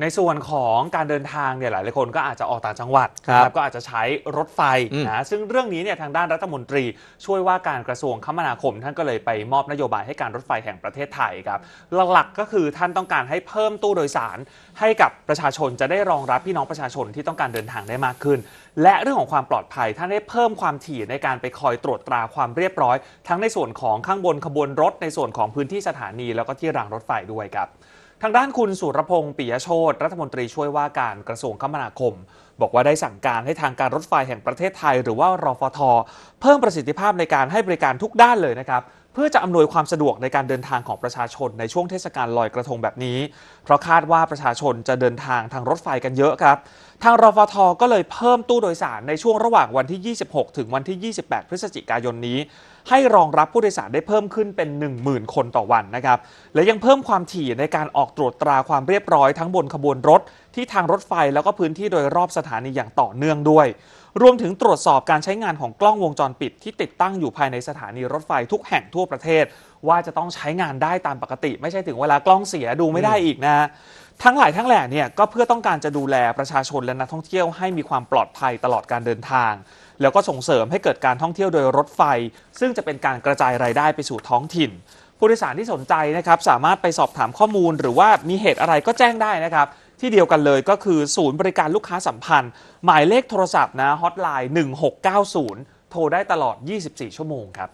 ในส่วนของการเดินทางเนี่ยหลายหลายคนก็อาจจะออกต่างจังหวัดครับก็อาจจะใช้รถไฟนะซึ่งเรื่องนี้เนี่ยทางด้านรัฐมนตรีช่วยว่าการกระทรวงคมนาคม ท่านก็เลยไปมอบนโยบายให้การรถไฟแห่งประเทศไทยครับ หลักๆ ก็คือท่านต้องการให้เพิ่มตู้โดยสารให้กับประชาชน จะได้รองรับพี่น้องประชาชนที่ต้องการเดินทางได้มากขึ้น และเรื่องของความปลอดภัยท่านได้เพิ่มความถี่ในการไปคอยตรวจตราความเรียบร้อย ทั้งในส่วนของข้างบนขบวนรถในส่วนของพื้นที่สถานีแล้วก็ที่รางรถไฟด้วยครับทางด้านคุณสุรพงศ์ปิยโชตรัฐมนตรีช่วยว่าการกระทรวงคมนาคม บอกว่าได้สั่งการให้ทางการรถไฟแห่งประเทศไทยหรือว่ารฟทเพิ่มประสิทธิภาพในการให้บริการทุกด้านเลยนะครับเพื่อจะอำนวยความสะดวกในการเดินทางของประชาชนในช่วงเทศกาลลอยกระทงแบบนี้ เพราะคาดว่าประชาชนจะเดินทางทางรถไฟกันเยอะครับ ทางรฟทก็เลยเพิ่มตู้โดยสารในช่วงระหว่างวันที่ 26 ถึงวันที่ 28 พฤศจิกายนนี้ให้รองรับผู้โดยสารได้เพิ่มขึ้นเป็น 10,000 คนต่อวันนะครับ และยังเพิ่มความถี่ในการออกตรวจตราความเรียบร้อยทั้งบนขบวนรถ ที่ทางรถไฟแล้วก็พื้นที่โดยรอบสถานีอย่างต่อเนื่องด้วยรวมถึงตรวจสอบการใช้งานของกล้องวงจรปิดที่ติดตั้งอยู่ภายในสถานีรถไฟทุกแห่งทั่วประเทศ ว่าจะต้องใช้งานได้ตามปกติไม่ใช่ถึงเวลากล้องเสียดูไม่ได้อีกนะ ทั้งหลายทั้งแหล่เนี่ยก็เพื่อต้องการจะดูแลประชาชนและนักท่องเที่ยวให้มีความปลอดภัยตลอดการเดินทาง แล้วก็ส่งเสริมให้เกิดการท่องเที่ยวโดยรถไฟ ซึ่งจะเป็นการกระจายรายได้ไปสู่ท้องถิ่น ผู้โดยสารที่สนใจนะครับ สามารถไปสอบถามข้อมูล หรือว่ามีเหตุอะไรก็แจ้งได้นะครับที่เดียวกันเลยก็คือศูนย์บริการลูกค้าสัมพันธ์ หมายเลขโทรศัพท์นะ ฮอตไลน์ 1690 โทรได้ตลอด 24 ชั่วโมงครับ